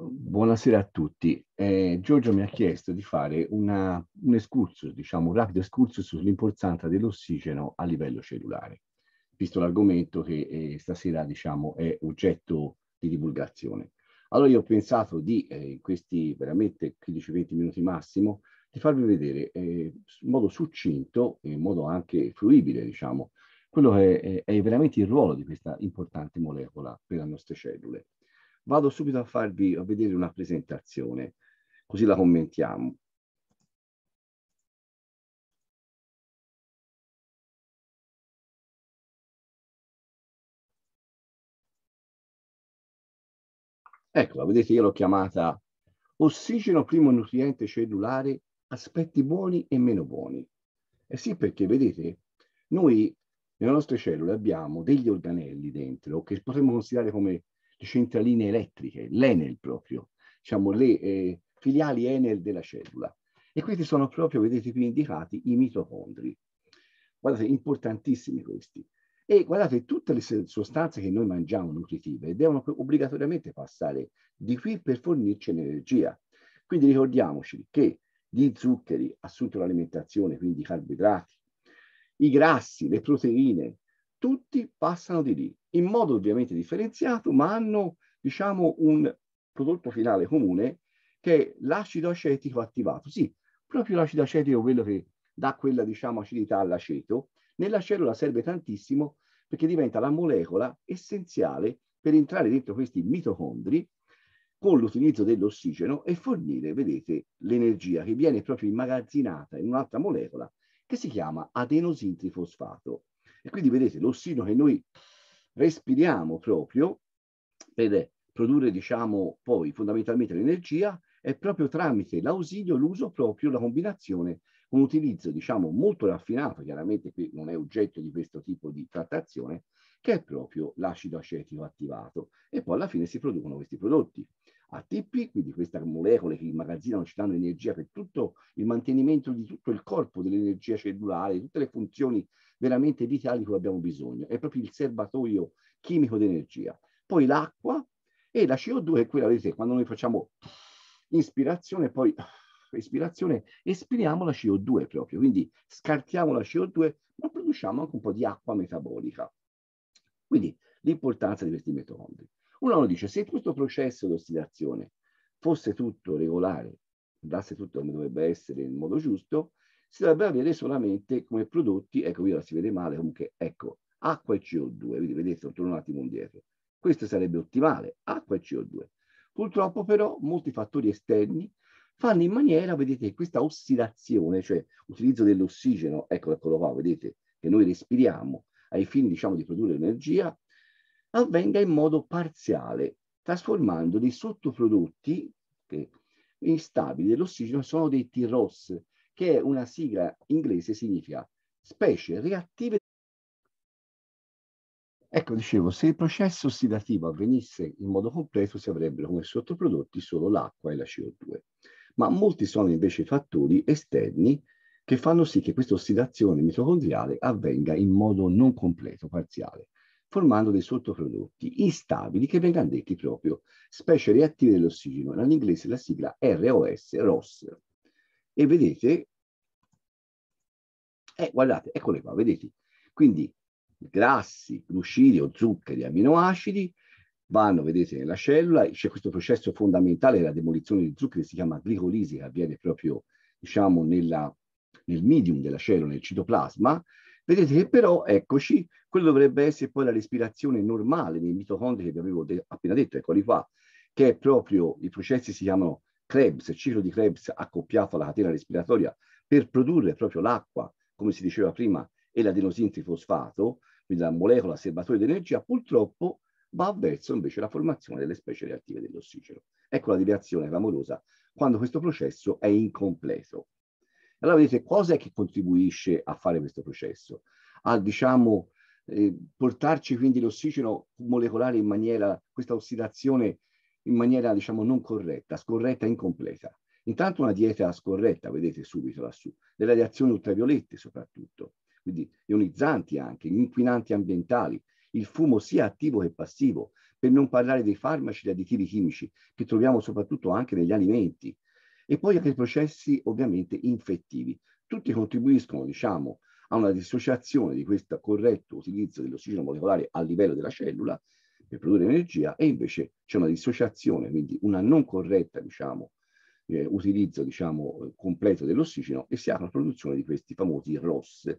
Buonasera a tutti. Eh, Giorgio mi ha chiesto di fare una, un escursus, diciamo un rapido escursus sull'importanza dell'ossigeno a livello cellulare, visto l'argomento che eh, stasera diciamo, è oggetto di divulgazione. Allora io ho pensato di, eh, in questi veramente 15-20 minuti massimo, di farvi vedere eh, in modo succinto, in modo anche fruibile, diciamo, quello che è, è veramente il ruolo di questa importante molecola per le nostre cellule. Vado subito a farvi a vedere una presentazione, così la commentiamo. Eccola, vedete io l'ho chiamata ossigeno primo nutriente cellulare, aspetti buoni e meno buoni. eh sì, perché vedete, noi nelle nostre cellule abbiamo degli organelli dentro che potremmo considerare come centraline elettriche, l'Enel proprio, diciamo le eh, filiali Enel della cellula. E questi sono proprio, vedete qui indicati, i mitocondri. Guardate, importantissimi questi. E guardate, tutte le sostanze che noi mangiamo nutritive devono obbligatoriamente passare di qui per fornirci energia. Quindi ricordiamoci che gli zuccheri assunti dall'alimentazione, quindi i carboidrati, i grassi, le proteine, tutti passano di lì, in modo ovviamente differenziato, ma hanno, diciamo, un prodotto finale comune che è l'acido acetico attivato. Sì, proprio l'acido acetico è quello che dà quella, diciamo, acidità all'aceto. Nella cellula serve tantissimo perché diventa la molecola essenziale per entrare dentro questi mitocondri con l'utilizzo dell'ossigeno e fornire, vedete, l'energia che viene proprio immagazzinata in un'altra molecola che si chiama adenosintrifosfato. E quindi vedete l'ossino che noi respiriamo proprio per produrre, diciamo, poi fondamentalmente l'energia è proprio tramite l'ausilio, l'uso proprio, la combinazione un utilizzo, diciamo, molto raffinato, chiaramente qui non è oggetto di questo tipo di trattazione, che è proprio l'acido acetico attivato. E poi alla fine si producono questi prodotti. ATP, quindi queste molecole che immagazzinano, ci danno energia per tutto il mantenimento di tutto il corpo, dell'energia cellulare, tutte le funzioni veramente vitali di cui abbiamo bisogno, è proprio il serbatoio chimico di energia. Poi l'acqua e la CO2 è quella, vedete, quando noi facciamo ispirazione, poi ispirazione, espiriamo la CO2 proprio, quindi scartiamo la CO2, ma produciamo anche un po' di acqua metabolica. Quindi l'importanza di questi metodi. Uno dice, se questo processo di ossidazione fosse tutto regolare, andasse tutto come dovrebbe essere in modo giusto, si dovrebbe avere solamente come prodotti, ecco qui ora si vede male, comunque ecco, acqua e CO2, Vedi, vedete, torno un attimo indietro. Questo sarebbe ottimale, acqua e CO2. Purtroppo però molti fattori esterni fanno in maniera, vedete, questa ossidazione, cioè utilizzo dell'ossigeno, ecco, eccolo qua, vedete, che noi respiriamo ai fini, diciamo, di produrre energia, avvenga in modo parziale, trasformando dei sottoprodotti che, instabili dell'ossigeno, sono dei T-ROS, che è una sigla inglese, significa specie reattive. Ecco, dicevo, se il processo ossidativo avvenisse in modo completo si avrebbero come sottoprodotti solo l'acqua e la CO2, ma molti sono invece i fattori esterni che fanno sì che questa ossidazione mitocondriale avvenga in modo non completo, parziale, formando dei sottoprodotti instabili che vengono detti proprio specie reattive dell'ossigeno, all'inglese la sigla ROS, ROS. E vedete eh, guardate, eccole qua, vedete? Quindi grassi, glucidi o zuccheri, amminoacidi, vanno, vedete, nella cellula, c'è questo processo fondamentale della demolizione di zuccheri, si chiama glicolisi, che avviene proprio, diciamo, nella, nel medium della cellula, nel citoplasma, vedete che però, eccoci, quello dovrebbe essere poi la respirazione normale nei mitocondri che vi avevo de appena detto, eccoli qua, che è proprio, i processi si chiamano Krebs, ciclo di Krebs accoppiato alla catena respiratoria, per produrre proprio l'acqua come si diceva prima, è l'adenosin trifosfato, quindi la molecola serbatoio di energia, purtroppo va verso invece la formazione delle specie reattive dell'ossigeno. Ecco la deviazione clamorosa quando questo processo è incompleto. Allora vedete cosa è che contribuisce a fare questo processo? A diciamo eh, portarci quindi l'ossigeno molecolare in maniera, questa ossidazione in maniera diciamo non corretta, scorretta, incompleta. Intanto una dieta scorretta, vedete subito lassù, delle radiazioni ultraviolette soprattutto, quindi ionizzanti anche, gli inquinanti ambientali, il fumo sia attivo che passivo, per non parlare dei farmaci e additivi chimici che troviamo soprattutto anche negli alimenti, e poi anche i processi ovviamente infettivi. Tutti contribuiscono, diciamo, a una dissociazione di questo corretto utilizzo dell'ossigeno molecolare a livello della cellula per produrre energia e invece c'è una dissociazione, quindi una non corretta, diciamo, eh, utilizzo diciamo, completo dell'ossigeno e si ha la produzione di questi famosi ROS.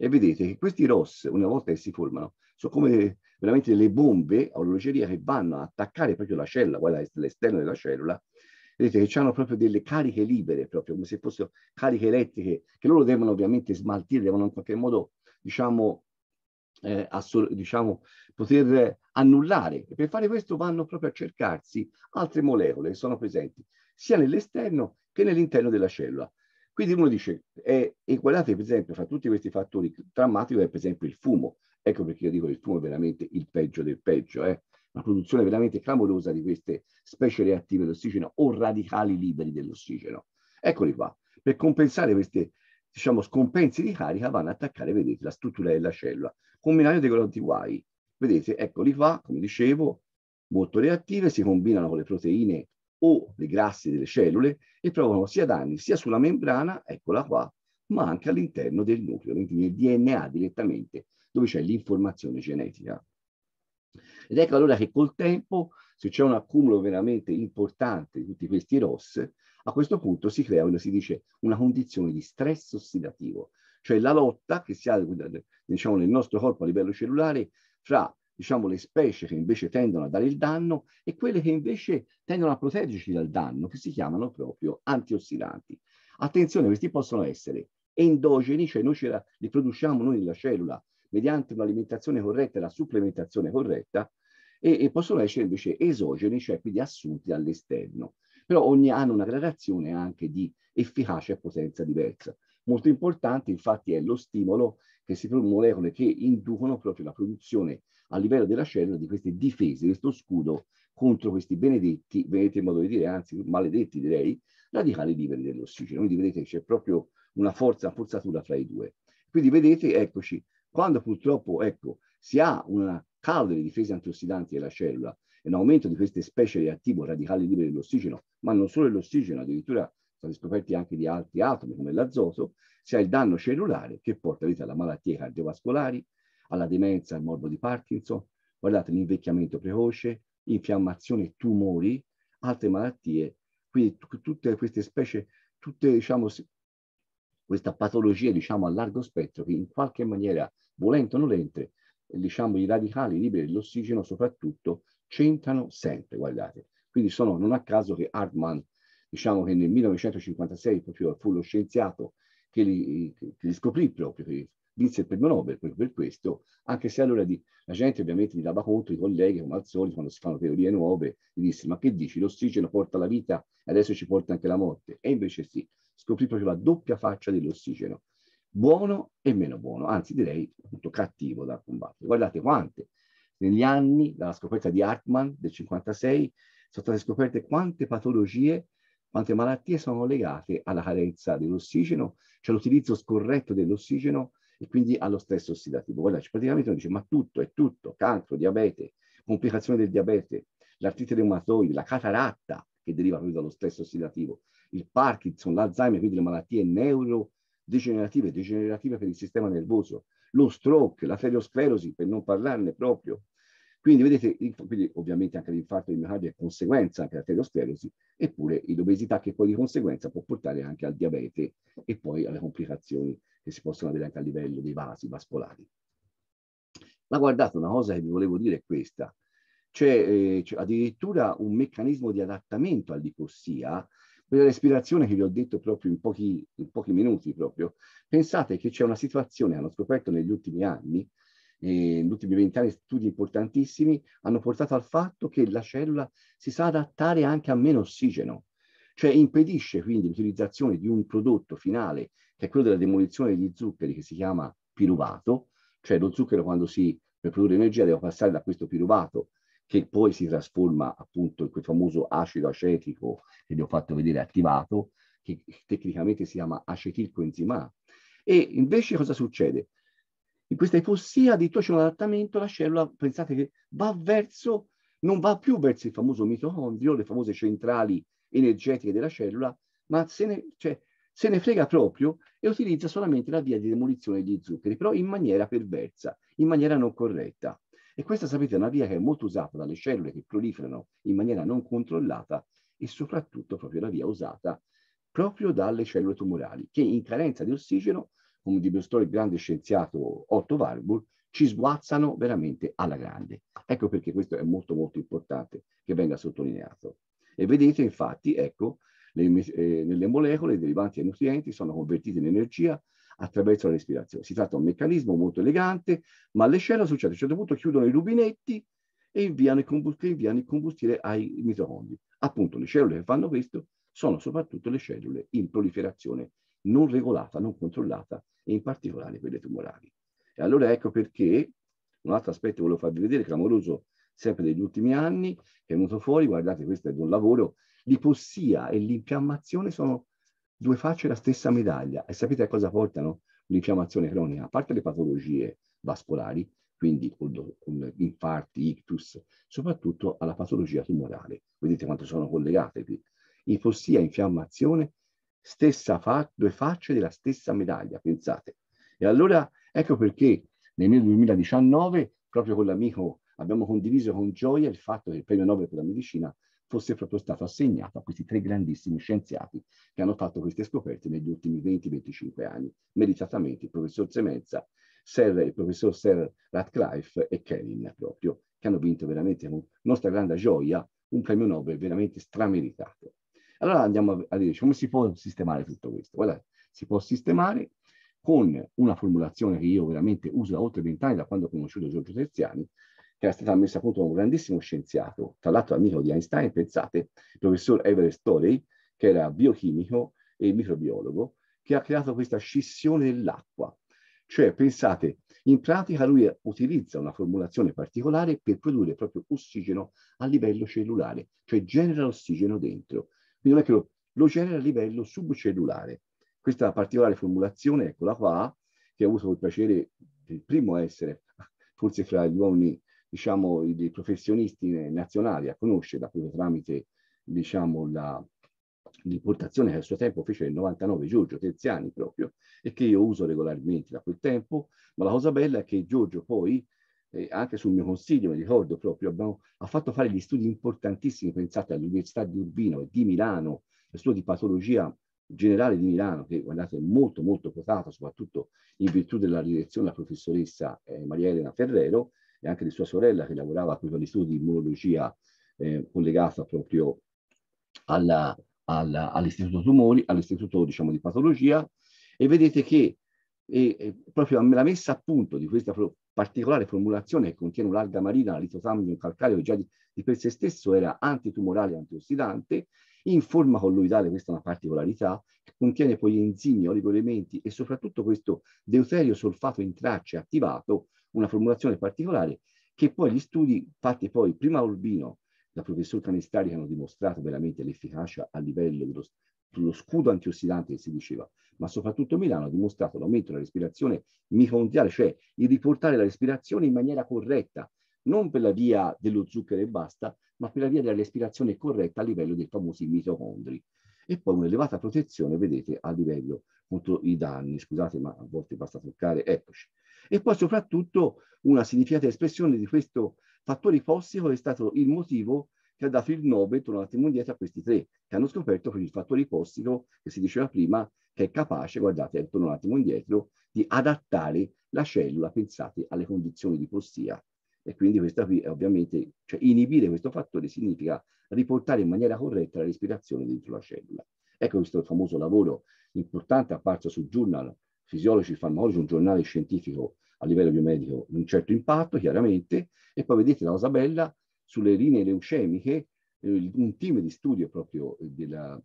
E vedete che questi ROS, una volta che si formano, sono come veramente delle bombe a orologeria che vanno a attaccare proprio la cellula, quella l'esterno della cellula, vedete che hanno proprio delle cariche libere, proprio come se fossero cariche elettriche, che loro devono ovviamente smaltire, devono in qualche modo, diciamo, eh, diciamo, poter annullare. E per fare questo vanno proprio a cercarsi altre molecole che sono presenti sia nell'esterno che nell'interno della cellula. Quindi uno dice, è, eh, e guardate per esempio, fra tutti questi fattori drammatici è per esempio il fumo. Ecco perché io dico che il fumo è veramente il peggio del peggio. Eh? La produzione veramente clamorosa di queste specie reattive d'ossigeno o radicali liberi dell'ossigeno. Eccoli qua. Per compensare queste diciamo, scompensi di carica vanno ad attaccare, vedete, la struttura della cellula. Combinando dei colori guai. Vedete, eccoli qua, come dicevo, molto reattive, si combinano con le proteine o le grassi delle cellule e provocano sia danni sia sulla membrana, eccola qua, ma anche all'interno del nucleo, quindi nel DNA direttamente, dove c'è l'informazione genetica. Ed ecco allora che col tempo, se c'è un accumulo veramente importante di tutti questi ROS, a questo punto si crea, quello si dice, una condizione di stress ossidativo, cioè la lotta che si ha diciamo, nel nostro corpo a livello cellulare fra diciamo, le specie che invece tendono a dare il danno e quelle che invece tendono a proteggerci dal danno, che si chiamano proprio antiossidanti. Attenzione, questi possono essere endogeni, cioè noi ce la, li produciamo noi nella cellula mediante un'alimentazione corretta e la supplementazione corretta, e, e, possono essere invece esogeni, cioè quindi assunti all'esterno. Però ogni, hanno una gradazione anche di efficacia e potenza diversa. Molto importante infatti è lo stimolo che si molecole che inducono proprio la produzione a livello della scena di queste difese, questo scudo contro questi benedetti, benedetti in modo di dire, anzi maledetti direi, radicali liberi dell'ossigeno. Quindi vedete c'è proprio una forza, una forzatura fra i due. Quindi vedete, eccoci, quando purtroppo ecco, si ha una calda di difese antiossidanti della cellula e un aumento di queste specie reattive radicali liberi dell'ossigeno, ma non solo dell'ossigeno, addirittura sono scoperti anche di altri atomi come l'azoto, si ha il danno cellulare che porta alla malattie cardiovascolari, alla demenza, al morbo di Parkinson, guardate l'invecchiamento precoce, infiammazione, tumori, altre malattie, quindi tutte queste specie, tutte diciamo, questa patologia diciamo a largo spettro che in qualche maniera, volente o nolente, diciamo i radicali liberi dell'ossigeno soprattutto, c'entrano sempre, guardate. Quindi sono non a caso che Hartmann, diciamo che nel 1956 proprio fu lo scienziato che li, che li scoprì proprio, che vinse il premio Nobel proprio per questo, anche se allora di, la gente ovviamente gli dava conto, i colleghi come al solito quando si fanno teorie nuove, gli disse ma che dici, l'ossigeno porta la vita e adesso ci porta anche la morte. E invece sì, scoprì proprio la doppia faccia dell'ossigeno, buono e meno buono, anzi direi appunto cattivo da combattere. Guardate quante, negli anni dalla scoperta di Hartmann del 56 sono state scoperte quante patologie quante malattie sono legate alla carenza dell'ossigeno, cioè l'utilizzo scorretto dell'ossigeno e quindi allo stesso ossidativo. Guardaci, praticamente uno dice ma tutto è tutto, cancro, diabete, complicazione del diabete, l'artrite reumatoide, la cataratta che deriva proprio dallo stesso ossidativo, il Parkinson, l'Alzheimer, quindi le malattie neurodegenerative, degenerative per il sistema nervoso, lo stroke, la feriosclerosi, per non parlarne proprio, quindi vedete, quindi ovviamente anche l'infarto di miocardio è conseguenza anche dell'arteriosclerosi, eppure l'obesità che poi di conseguenza può portare anche al diabete e poi alle complicazioni che si possono avere anche a livello dei vasi vascolari. Ma guardate, una cosa che vi volevo dire è questa. C'è cioè, eh, cioè, addirittura un meccanismo di adattamento all'icossia quella respirazione che vi ho detto proprio in pochi, in pochi minuti proprio, pensate che c'è una situazione, hanno scoperto negli ultimi anni, eh, negli ultimi vent'anni studi importantissimi hanno portato al fatto che la cellula si sa adattare anche a meno ossigeno, cioè impedisce quindi l'utilizzazione di un prodotto finale che è quello della demolizione degli zuccheri che si chiama piruvato, cioè lo zucchero quando si per produrre energia deve passare da questo piruvato che poi si trasforma appunto in quel famoso acido acetico che vi ho fatto vedere attivato, che tecnicamente si chiama acetilcoenzima. E invece cosa succede? In questa ipossia di adattamento la cellula, pensate che va verso, non va più verso il famoso mitocondrio, le famose centrali energetiche della cellula, ma se ne, cioè, se ne frega proprio e utilizza solamente la via di demolizione degli zuccheri, però in maniera perversa, in maniera non corretta. E questa, sapete, è una via che è molto usata dalle cellule che proliferano in maniera non controllata e soprattutto proprio la via usata proprio dalle cellule tumorali, che in carenza di ossigeno come dimostrò il grande scienziato Otto Warburg, ci sguazzano veramente alla grande. Ecco perché questo è molto molto importante che venga sottolineato. E vedete infatti, ecco, le, eh, nelle molecole derivanti dai nutrienti sono convertite in energia attraverso la respirazione. Si tratta di un meccanismo molto elegante, ma le cellule succede, certo, a un certo punto chiudono i rubinetti e inviano il, combust- inviano il combustibile ai mitocondri. Appunto, le cellule che fanno questo sono soprattutto le cellule in proliferazione non regolata, non controllata, e in particolare quelle tumorali. E allora ecco perché un altro aspetto che volevo farvi vedere, clamoroso sempre degli ultimi anni, che è venuto fuori, guardate, questo è un lavoro, l'ipossia e l'infiammazione sono due facce della stessa medaglia. E sapete a cosa portano l'infiammazione cronica? A parte le patologie vascolari, quindi infarti, ictus, soprattutto alla patologia tumorale. Vedete quanto sono collegate qui. Ipossia, infiammazione stessa fa- due facce della stessa medaglia, pensate. E allora ecco perché nel 2019, proprio con l'amico, abbiamo condiviso con gioia il fatto che il premio Nobel per la medicina fosse proprio stato assegnato a questi tre grandissimi scienziati che hanno fatto queste scoperte negli ultimi 20-25 anni, meritatamente il professor Semenza, Sir, il professor Sir Radcliffe e Kevin proprio, che hanno vinto veramente con nostra grande gioia un premio Nobel veramente strameritato. Allora andiamo a dirci come si può sistemare tutto questo. Guardate, si può sistemare con una formulazione che io veramente uso da oltre vent'anni, da quando ho conosciuto Giorgio Terziani, che era stata messa a punto da un grandissimo scienziato, tra l'altro amico di Einstein, pensate, il professor Everest Torrey, che era biochimico e microbiologo, che ha creato questa scissione dell'acqua. Cioè, pensate, in pratica lui utilizza una formulazione particolare per produrre proprio ossigeno a livello cellulare, cioè genera ossigeno dentro non è che lo, lo genera a livello subcellulare. Questa particolare formulazione, eccola qua, che ho avuto il piacere il primo a essere, forse fra gli uomini, diciamo, dei professionisti nazionali a conoscere, appunto tramite, diciamo, la, l'importazione che a suo tempo fece nel 99 Giorgio Terziani proprio e che io uso regolarmente da quel tempo, ma la cosa bella è che Giorgio poi eh, anche sul mio consiglio, mi ricordo proprio, abbiamo, ha fatto fare gli studi importantissimi, pensate all'Università di Urbino e di Milano, lo studio di patologia generale di Milano, che guardate è molto molto quotato, soprattutto in virtù della direzione della professoressa eh, Maria Elena Ferrero e anche di sua sorella che lavorava con gli studi di immunologia eh, collegata proprio all'istituto tumori, all'istituto diciamo, di patologia, e vedete che e, e proprio la messa a punto di questa pro particolare formulazione che contiene un'alga marina, litosamnium calcareo, che già di, di, per sé stesso era antitumorale e antiossidante, in forma colloidale, questa è una particolarità, contiene poi enzimi, oligoelementi e soprattutto questo deuterio solfato in tracce attivato, una formulazione particolare che poi gli studi fatti poi prima a Urbino, da professor Canestari che hanno dimostrato veramente l'efficacia a livello dello, lo scudo antiossidante che si diceva, ma soprattutto Milano ha dimostrato l'aumento della respirazione micondiale, cioè il riportare la respirazione in maniera corretta, non per la via dello zucchero e basta, ma per la via della respirazione corretta a livello dei famosi mitocondri. E poi un'elevata protezione, vedete, a livello contro i danni, scusate ma a volte basta toccare, eccoci. E poi soprattutto una significata espressione di questo fattore fossico è stato il motivo che ha dato il nome, torno un attimo indietro, a questi tre, che hanno scoperto che il fattore ipossico, che si diceva prima, che è capace, guardate, eh, torno un attimo indietro, di adattare la cellula, pensate, alle condizioni di postia. E quindi questa qui è ovviamente, cioè inibire questo fattore significa riportare in maniera corretta la respirazione dentro la cellula. Ecco questo famoso lavoro importante apparso sul Journal Physiology Pharmacology, un giornale scientifico a livello biomedico di un certo impatto, chiaramente, e poi vedete la cosa bella sulle linee leucemiche, eh, un team di studio proprio eh, della,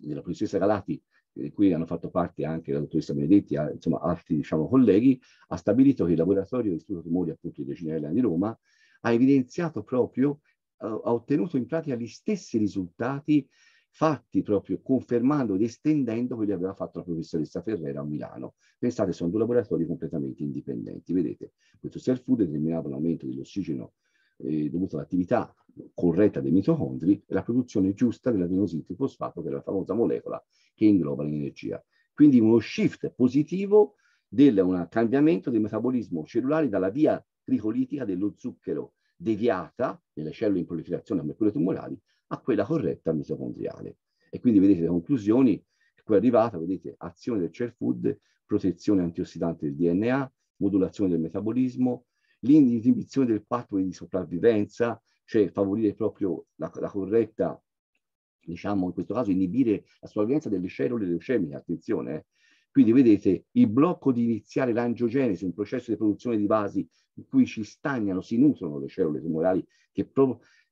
della professoressa Galati, di eh, cui hanno fatto parte anche la dottoressa Benedetti, insomma altri diciamo, colleghi, ha stabilito che il laboratorio di studio Tumori appunto di Decinella di Roma ha evidenziato proprio, eh, ha ottenuto in pratica gli stessi risultati fatti proprio confermando ed estendendo quelli che aveva fatto la professoressa Ferrera a Milano. Pensate, sono due laboratori completamente indipendenti. Vedete, questo self-food determinava un aumento dell'ossigeno eh, dovuto all'attività corretta dei mitocondri e la produzione giusta dell'adenosito fosfato, che è la famosa molecola che ingloba l'energia. Quindi uno shift positivo del cambiamento del metabolismo cellulare dalla via glicolitica dello zucchero deviata nelle cellule in proliferazione a mercurio tumorali a quella corretta mitocondriale. E quindi vedete le conclusioni a è arrivata, vedete azione del cell food, protezione antiossidante del DNA, modulazione del metabolismo, l'inibizione del pathway di sopravvivenza, cioè favorire proprio la, la corretta, diciamo in questo caso inibire la sopravvivenza delle cellule leucemiche, attenzione. Eh. Quindi vedete il blocco di iniziare l'angiogenesi, un processo di produzione di vasi in cui ci stagnano, si nutrono le cellule tumorali che,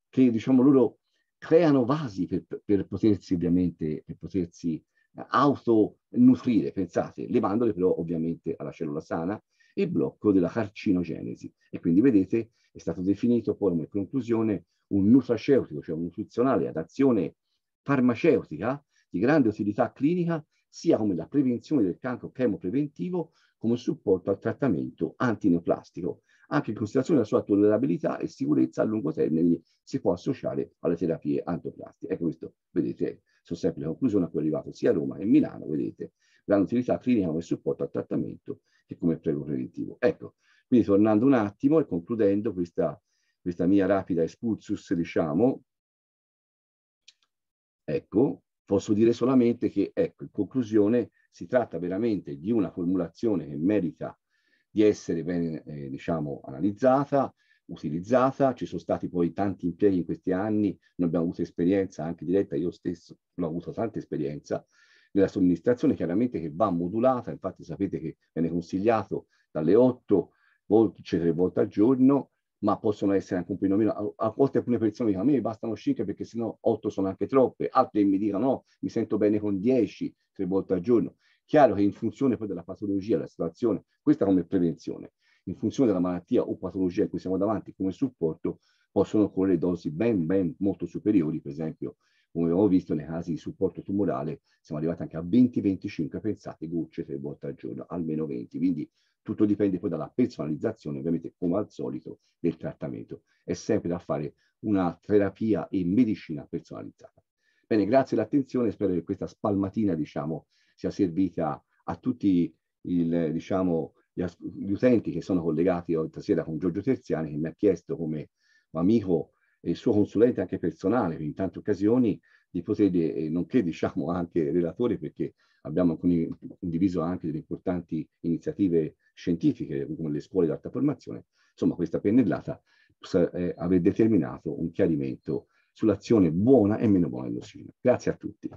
che diciamo loro creano vasi per, per potersi ovviamente, per potersi eh, autonutrire, pensate, levandole però ovviamente alla cellula sana il blocco della carcinogenesi. E quindi vedete è stato definito poi come conclusione un nutraceutico, cioè un nutrizionale ad azione farmaceutica di grande utilità clinica sia come la prevenzione del cancro chemopreventivo come supporto al trattamento antineoplastico. Anche in considerazione della sua tollerabilità e sicurezza a lungo termine si può associare alle terapie antoplastiche. Ecco questo, vedete, sono sempre le conclusioni a cui è arrivato sia a Roma che a Milano, vedete, grande utilità clinica come supporto al trattamento Ecco, quindi tornando un attimo e concludendo questa, questa mia rapida expulsus, diciamo, ecco, posso dire solamente che, ecco, in conclusione si tratta veramente di una formulazione che merita di essere ben, eh, diciamo, analizzata, utilizzata, ci sono stati poi tanti impieghi in questi anni, noi abbiamo avuto esperienza anche diretta, io stesso l'ho avuto tanta esperienza nella somministrazione, chiaramente che va modulata, infatti sapete che viene consigliato dalle 8, volte, cioè, volte al giorno, ma possono essere anche un po' meno. A volte alcune persone dicono a me bastano 5 perché sennò 8 sono anche troppe, altre mi dicono no, mi sento bene con 10, tre volte al giorno. Chiaro che in funzione poi della patologia, della situazione, questa come prevenzione, in funzione della malattia o patologia in cui siamo davanti come supporto, possono occorrere dosi ben, ben molto superiori, per esempio, come abbiamo visto nei casi di supporto tumorale, siamo arrivati anche a 20-25, pensate, gocce tre volte al giorno, almeno 20. Quindi tutto dipende poi dalla personalizzazione, ovviamente come al solito, del trattamento. È sempre da fare una terapia e medicina personalizzata. Bene, grazie l'attenzione, spero che questa spalmatina diciamo, sia servita a tutti il, diciamo, gli, gli, utenti che sono collegati oggi sera con Giorgio Terziani che mi ha chiesto come amico e suo consulente anche personale in tante occasioni di Posede, eh, nonché diciamo anche relatore, perché abbiamo condiviso anche delle importanti iniziative scientifiche, come le scuole d'alta formazione. Insomma, questa pennellata eh, aver determinato un chiarimento sull'azione buona e meno buona dell'ossigeno. Grazie a tutti.